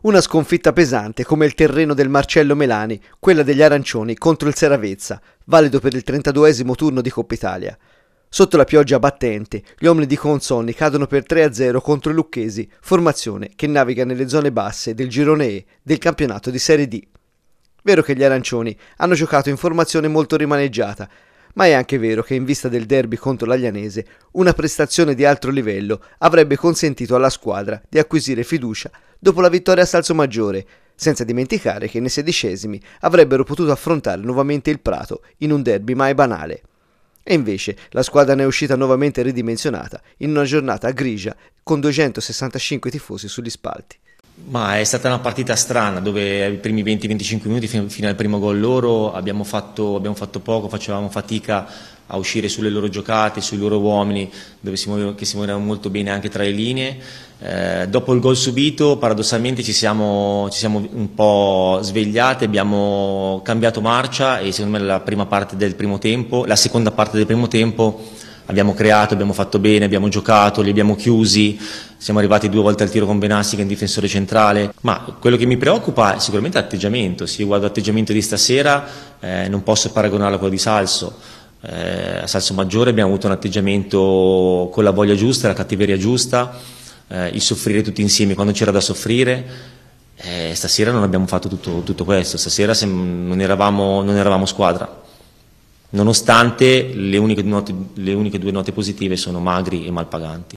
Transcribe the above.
Una sconfitta pesante come il terreno del Marcello Melani, quella degli Arancioni contro il Seravezza, valido per il 32 turno di Coppa Italia. Sotto la pioggia battente, gli uomini di Consonni cadono per 3-0 contro i Lucchesi, formazione che naviga nelle zone basse del girone E del campionato di Serie D. Vero che gli Arancioni hanno giocato in formazione molto rimaneggiata, ma è anche vero che in vista del derby contro l'Aglianese, una prestazione di altro livello avrebbe consentito alla squadra di acquisire fiducia dopo la vittoria a Salso Maggiore, senza dimenticare che nei sedicesimi avrebbero potuto affrontare nuovamente il Prato in un derby mai banale. E invece la squadra ne è uscita nuovamente ridimensionata in una giornata grigia con 265 tifosi sugli spalti. Ma è stata una partita strana dove i primi 20-25 minuti fino, al primo gol loro abbiamo fatto, abbiamo fatto, poco, facevamo fatica a uscire sulle loro giocate, sui loro uomini, dove si muovevano, che si muovevano molto bene anche tra le linee. Eh, dopo il gol subito, paradossalmente, ci siamo, ci siamo un po' svegliati, abbiamo cambiato marcia e secondo me la prima parte del primo tempo, la seconda parte del primo tempo abbiamo creato, abbiamo fatto bene, abbiamo giocato, li abbiamo chiusi, siamo arrivati due volte al tiro con Benassi che è un difensore centrale, ma quello che mi preoccupa è sicuramente l'atteggiamento, se io guardo l'atteggiamento di stasera eh, non posso paragonarlo a quello di Salso, eh, a Salso Maggiore abbiamo avuto un atteggiamento con la voglia giusta, la cattiveria giusta, eh, il soffrire tutti insieme quando c'era da soffrire, eh, stasera non abbiamo fatto tutto, tutto questo, stasera non eravamo, non eravamo squadra nonostante le uniche, note, le uniche due note positive sono magri e malpaganti.